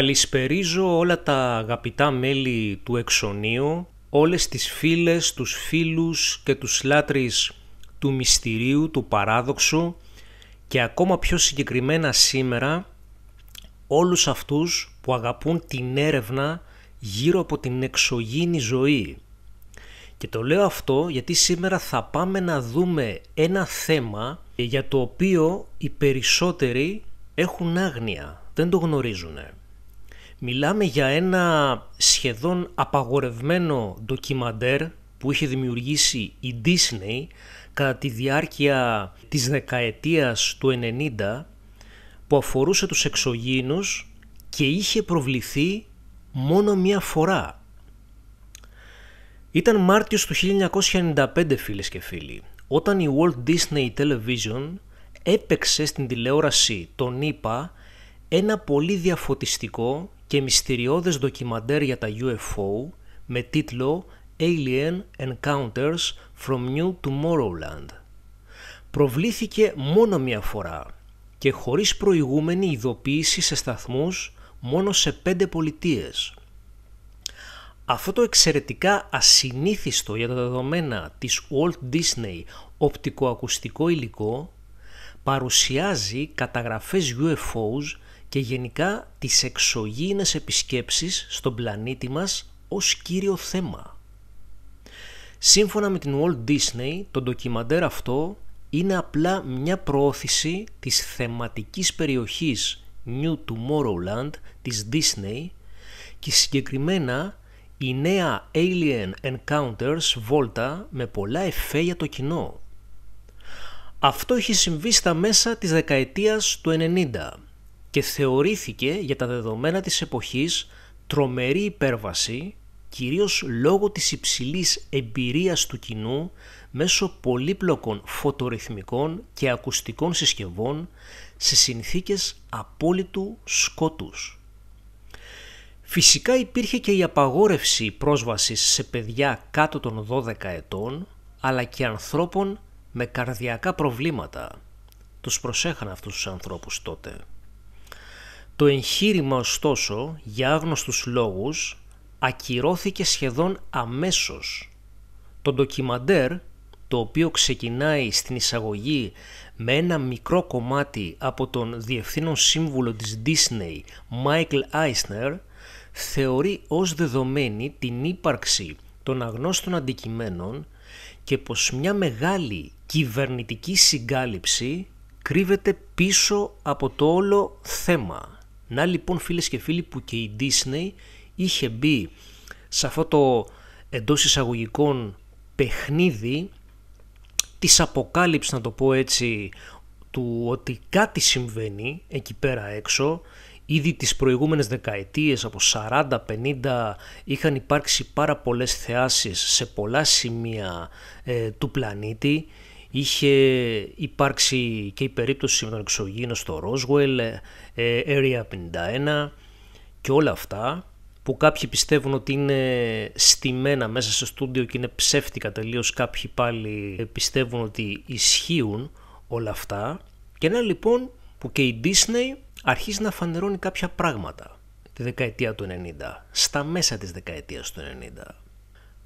Καλησπερίζω όλα τα αγαπητά μέλη του εξονίου, όλες τις φίλες, τους φίλους και τους λάτρεις του μυστηρίου, του παράδοξου και ακόμα πιο συγκεκριμένα σήμερα όλους αυτούς που αγαπούν την έρευνα γύρω από την εξωγήινη ζωή. Και το λέω αυτό γιατί σήμερα θα πάμε να δούμε ένα θέμα για το οποίο οι περισσότεροι έχουν άγνοια, δεν το γνωρίζουνε. Μιλάμε για ένα σχεδόν απαγορευμένο ντοκιμαντέρ που είχε δημιουργήσει η Disney κατά τη διάρκεια της δεκαετίας του 90 που αφορούσε τους εξωγήινους και είχε προβληθεί μόνο μία φορά. Ήταν Μάρτιος του 1995 φίλες και φίλοι, όταν η Walt Disney Television έπαιξε στην τηλεόραση τον ήπα ένα πολύ διαφωτιστικό και μυστηριώδες ντοκιμαντέρ για τα UFO με τίτλο Alien Encounters from New Tomorrowland. Προβλήθηκε μόνο μία φορά και χωρίς προηγούμενη ειδοποίηση σε σταθμούς μόνο σε πέντε πολιτείες. Αυτό το εξαιρετικά ασυνήθιστο για τα δεδομένα της Walt Disney οπτικοακουστικό υλικό παρουσιάζει καταγραφές UFOs και γενικά τις εξωγήινες επισκέψεις στον πλανήτη μας ως κύριο θέμα. Σύμφωνα με την Walt Disney, το ντοκιμαντέρ αυτό είναι απλά μια προώθηση της θεματικής περιοχής New Tomorrowland της Disney και συγκεκριμένα η νέα Alien Encounters βόλτα με πολλά εφέ για το κοινό. Αυτό έχει συμβεί στα μέσα της δεκαετίας του 90 και θεωρήθηκε για τα δεδομένα της εποχής τρομερή υπέρβαση κυρίως λόγω της υψηλής εμπειρίας του κοινού μέσω πολύπλοκων φωτορυθμικών και ακουστικών συσκευών σε συνθήκες απόλυτου σκότους. Φυσικά υπήρχε και η απαγόρευση πρόσβασης σε παιδιά κάτω των 12 ετών, αλλά και ανθρώπων με καρδιακά προβλήματα. Τους προσέχανε αυτούς τους ανθρώπους τότε. Το εγχείρημα ωστόσο, για άγνωστους λόγους, ακυρώθηκε σχεδόν αμέσως. Το ντοκιμαντέρ, το οποίο ξεκινάει στην εισαγωγή με ένα μικρό κομμάτι από τον διευθύνων σύμβουλο της Disney, Michael Eisner, θεωρεί ως δεδομένη την ύπαρξη των αγνώστων αντικειμένων και πως μια μεγάλη κυβερνητική συγκάλυψη κρύβεται πίσω από το όλο θέμα. Να λοιπόν φίλες και φίλοι που και η Disney είχε μπει σε αυτό το εντός εισαγωγικών παιχνίδι της αποκάλυψης να το πω έτσι του ότι κάτι συμβαίνει εκεί πέρα έξω Ήδη τις προηγούμενες δεκαετίες από 40-50 είχαν υπάρξει πάρα πολλές θεάσεις σε πολλά σημεία ε, του πλανήτη είχε υπάρξει και η περίπτωση με τον εξωγήινο στο Roswell, ε, ε, Area 51 και όλα αυτά που κάποιοι πιστεύουν ότι είναι στημένα μέσα στο στούντιο και είναι ψεύτικα τελείως, κάποιοι πάλι πιστεύουν ότι ισχύουν όλα αυτά και ένα λοιπόν που και η Disney αρχίζει να φανερώνει κάποια πράγματα τη δεκαετία του 90, στα μέσα της δεκαετίας του 90.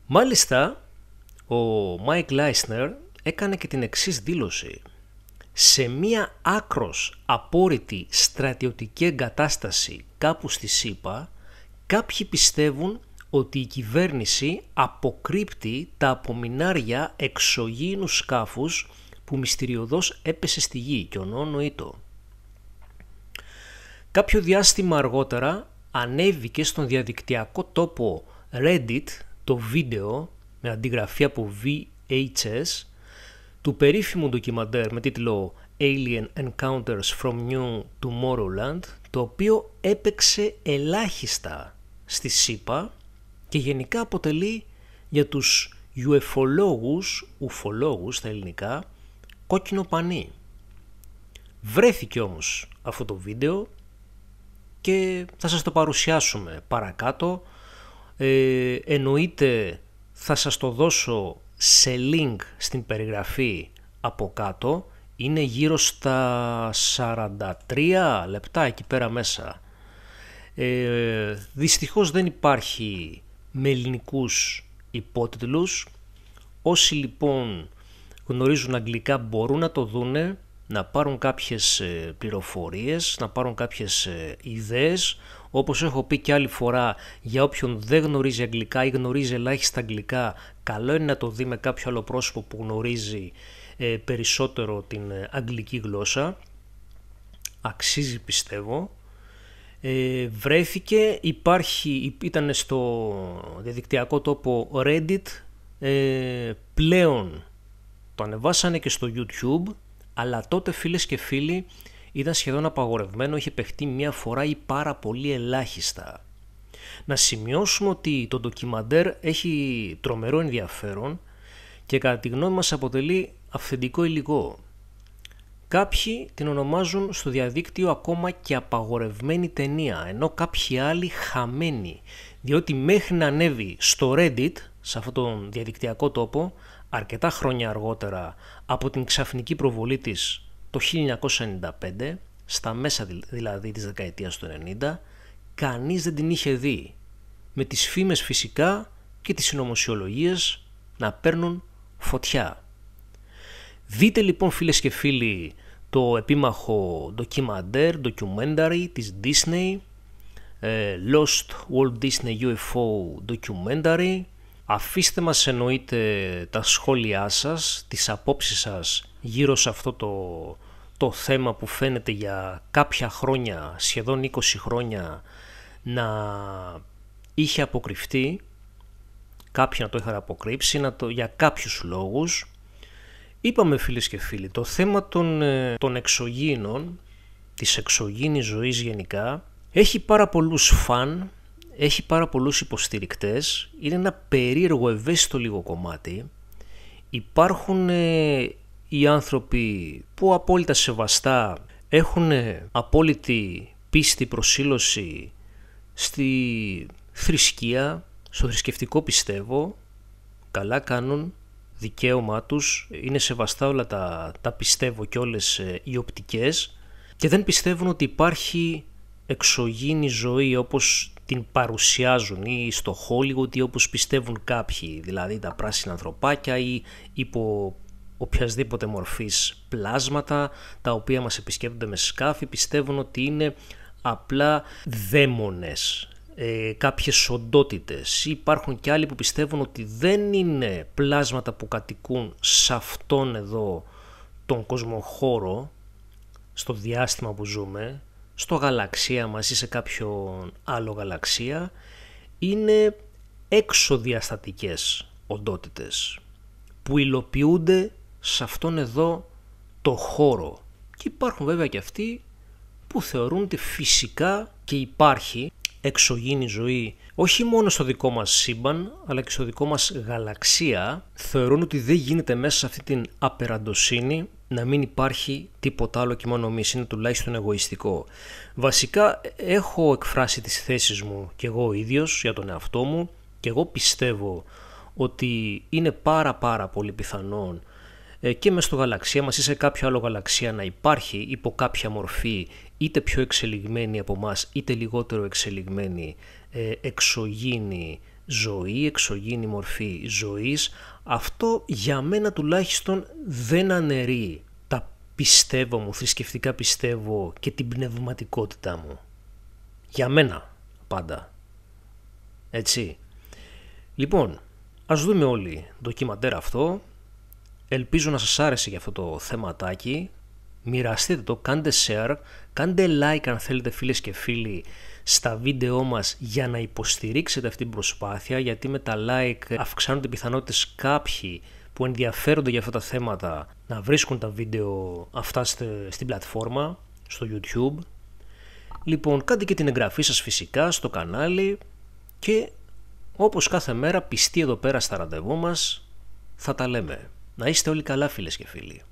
Μάλιστα, ο Μάικ Λάισνερ έκανε και την εξής δήλωση. Σε μία άκρος απόρριτη στρατιωτική εγκατάσταση κάπου στη ΣΥΠΑ, κάποιοι πιστεύουν ότι η κυβέρνηση αποκρύπτει τα απομεινάρια εξωγήινους σκάφους που μυστηριωδώς έπεσε στη γη και Νόνο το. Κάποιο διάστημα αργότερα ανέβηκε στον διαδικτυακό τόπο Reddit το βίντεο με αντιγραφή από VHS του περίφημου ντοκιμαντέρ με τίτλο Alien Encounters from New Tomorrowland, το οποίο έπαιξε ελάχιστα στη ΣΥΠΑ και γενικά αποτελεί για τους ουεφολόγους, ουφολόγους στα ελληνικά, κόκκινο πανί. Βρέθηκε όμως αυτό το βίντεο και θα σας το παρουσιάσουμε παρακάτω. Ε, εννοείται θα σας το δώσω σε link στην περιγραφή από κάτω είναι γύρω στα 43 λεπτά εκεί πέρα μέσα. Ε, δυστυχώς δεν υπάρχει με ελληνικούς υπότιτλους. Όσοι λοιπόν γνωρίζουν αγγλικά μπορούν να το δούνε, να πάρουν κάποιες ε, πληροφορίες, να πάρουν κάποιες ε, ιδέες όπως έχω πει και άλλη φορά, για όποιον δεν γνωρίζει αγγλικά ή γνωρίζει ελάχιστα αγγλικά, καλό είναι να το δει με κάποιο άλλο πρόσωπο που γνωρίζει ε, περισσότερο την ε, αγγλική γλώσσα. Αξίζει πιστεύω. Ε, βρέθηκε, υπάρχει, ήταν στο διαδικτυακό τόπο Reddit, ε, πλέον το ανεβάσανε και στο YouTube, αλλά τότε φίλες και φίλοι ήταν σχεδόν απαγορευμένο, είχε παιχτεί μία φορά ή πάρα πολύ ελάχιστα. Να σημειώσουμε ότι το ντοκιμαντέρ έχει τρομερό ενδιαφέρον και κατά τη γνώμη μας αποτελεί αυθεντικό υλικό. Κάποιοι την ονομάζουν στο διαδίκτυο ακόμα και απαγορευμένη ταινία, ενώ κάποιοι άλλοι χαμένη, διότι μέχρι να ανέβει στο Reddit, σε αυτόν τον διαδικτυακό τόπο, αρκετά χρόνια αργότερα από την ξαφνική προβολή της το 1995, στα μέσα δηλαδή της δεκαετίας του 90, κανείς δεν την είχε δει. Με τις φήμες φυσικά και τις συνωμοσιολογίες να παίρνουν φωτιά. Δείτε λοιπόν φίλες και φίλοι το επίμαχο ντοκιμαντέρ, documentary της Disney, ε, Lost Walt Disney UFO Documentary, Αφήστε μας εννοείται τα σχόλιά σας, τις απόψεις σας γύρω σε αυτό το, το θέμα που φαίνεται για κάποια χρόνια, σχεδόν 20 χρόνια, να είχε αποκρυφτεί, κάποιοι να το είχαν αποκρύψει, να το, για κάποιους λόγους. Είπαμε φίλες και φίλοι, το θέμα των, ε, των εξωγήινων, της εξωγήινης ζωής γενικά, έχει πάρα πολλούς φαν έχει πάρα πολλούς υποστηρικτές, είναι ένα περίεργο ευαίσθητο λίγο κομμάτι. Υπάρχουν ε, οι άνθρωποι που απόλυτα σεβαστά έχουν ε, απόλυτη πίστη προσήλωση στη θρησκεία, στο θρησκευτικό πιστεύω, καλά κάνουν, δικαίωμά τους, είναι σεβαστά όλα τα, πιστεύω και όλες ε, οι οπτικές και δεν πιστεύουν ότι υπάρχει εξωγήινη ζωή όπως την παρουσιάζουν ή στο Hollywood ή όπως πιστεύουν κάποιοι, δηλαδή τα πράσινα ανθρωπάκια ή υπό οποιασδήποτε μορφής πλάσματα τα οποία μας επισκέπτονται με σκάφη πιστεύουν ότι είναι απλά δαίμονες, ε, κάποιες οντότητες. Υπάρχουν και άλλοι που πιστεύουν ότι δεν είναι πλάσματα που κατοικούν σε αυτόν εδώ τον κοσμοχώρο, στο διάστημα που ζούμε, στο γαλαξία μας ή σε κάποιον άλλο γαλαξία είναι έξω οντότητες που υλοποιούνται σε αυτόν εδώ το χώρο και υπάρχουν βέβαια και αυτοί που θεωρούν ότι φυσικά και υπάρχει εξωγήινη ζωή όχι μόνο στο δικό μας σύμπαν αλλά και στο δικό μας γαλαξία θεωρούν ότι δεν γίνεται μέσα σε αυτή την απεραντοσύνη να μην υπάρχει τίποτα άλλο και μόνο εμείς, είναι τουλάχιστον εγωιστικό. Βασικά έχω εκφράσει τις θέσεις μου και εγώ ίδιος για τον εαυτό μου και εγώ πιστεύω ότι είναι πάρα πάρα πολύ πιθανόν ε, και μέσα στο γαλαξία μας ή σε κάποιο άλλο γαλαξία να υπάρχει υπό κάποια μορφή είτε πιο εξελιγμένη από μας είτε λιγότερο εξελιγμένη, ε, εξωγήνη ζωή, εξωγήνη μορφή ζωής, αυτό για μένα τουλάχιστον δεν αναιρεί τα πιστεύω μου, θρησκευτικά πιστεύω και την πνευματικότητά μου. Για μένα πάντα. Έτσι. Λοιπόν, ας δούμε όλοι το ντοκιμαντέρ αυτό. Ελπίζω να σας άρεσε για αυτό το θεματάκι μοιραστείτε το, κάντε share, κάντε like αν θέλετε φίλες και φίλοι στα βίντεό μας για να υποστηρίξετε αυτή την προσπάθεια γιατί με τα like αυξάνονται οι πιθανότητες κάποιοι που ενδιαφέρονται για αυτά τα θέματα να βρίσκουν τα βίντεο αυτά στην πλατφόρμα, στο YouTube. Λοιπόν, κάντε και την εγγραφή σας φυσικά στο κανάλι και όπως κάθε μέρα πιστεί εδώ πέρα στα ραντεβού μας θα τα λέμε. Να είστε όλοι καλά φίλες και φίλοι.